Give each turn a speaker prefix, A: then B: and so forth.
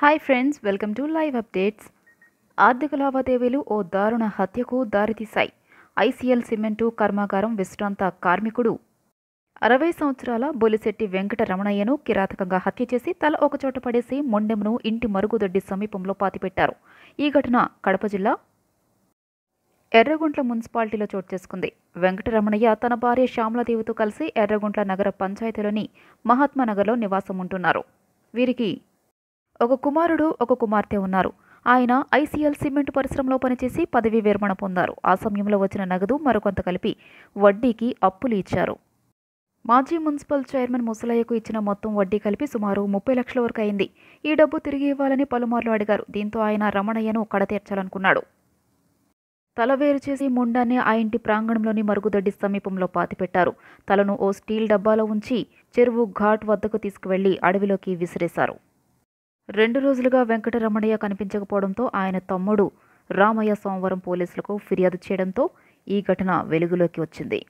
A: hi friends welcome to live updates ఆర్థిక లావాదేవీలు ఓ దారుణ హత్యకు దారితీశాయి ఐసీఎల్ సిమెంటు కర్మాగారం విశ్రాంత కార్మికుడు అరవై సంవత్సరాల బొలిశెట్టి వెంకట రమణయ్యను కిరాతకంగా హత్య చేసి తల ఒకచోట పడేసి మొండెమును ఇంటి మరుగుదొడ్డి సమీపంలో పాతిపెట్టారు ఈ ఘటన కడప జిల్లా ఎర్రగుంట్ల మున్సిపాలిటీలో చోటు చేసుకుంది వెంకటరమణయ్య తన భార్య శ్యామలదేవితో కలిసి ఎర్రగుంట్ల నగర పంచాయతీలోని మహాత్మానగర్లో నివాసం ఉంటున్నారు వీరికి ఒక కుమారుడు ఒక కుమార్తె ఉన్నారు ఆయన ఐసీఎల్ సిమెంట్ పరిశ్రమలో పనిచేసి పదవీ విరమణ పొందారు ఆ సమయంలో వచ్చిన నగదు మరికొంత కలిపి వడ్డీకి అప్పులు ఇచ్చారు మాజీ మున్సిపల్ చైర్మన్ ముసలయ్యకు ఇచ్చిన మొత్తం వడ్డీ కలిపి సుమారు ముప్పై లక్షల వరకు అయింది ఈ డబ్బు తిరిగి ఇవ్వాలని పలుమార్లు అడిగారు దీంతో ఆయన రమణయ్యను కడతీర్చాలనుకున్నాడు తలవేరు చేసి ముండాన్ని ఆ ఇంటి ప్రాంగణంలోని మరుగుదొడ్డి సమీపంలో పాతిపెట్టారు తలను ఓ స్టీల్ డబ్బాలో ఉంచి చెరువు ఘాట్ వద్దకు తీసుకువెళ్లి అడవిలోకి విసిరేశారు రెండు రోజులుగా వెంకటరమణయ్య కనిపించకపోవడంతో ఆయన తమ్ముడు రామయ్య సోమవారం పోలీసులకు ఫిర్యాదు చేయడంతో ఈ ఘటన వెలుగులోకి వచ్చింది